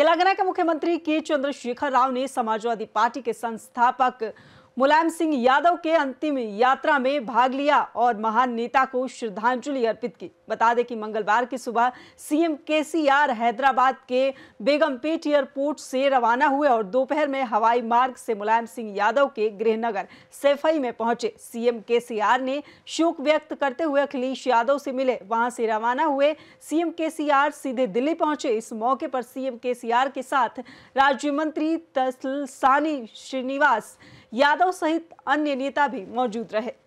तेलंगाना के मुख्यमंत्री के चंद्रशेखर राव ने समाजवादी पार्टी के संस्थापक मुलायम सिंह यादव के अंतिम यात्रा में भाग लिया और महान नेता को श्रद्धांजलि अर्पित की बता दें कि मंगलवार की सुबह सीएम केसीआर हैदराबाद के बेगमपेट एयरपोर्ट से रवाना हुए और दोपहर में हवाई मार्ग से मुलायम सिंह यादव के गृहनगर सेफई में पहुंचे सीएम केसीआर ने शोक व्यक्त करते हुए अखिलेश यादव से मिले वहां से रवाना हुए सीएम के सीधे दिल्ली पहुंचे इस मौके पर सीएम के के साथ राज्य मंत्री तसल सानी श्रीनिवास यादव सहित अन्य नेता भी मौजूद रहे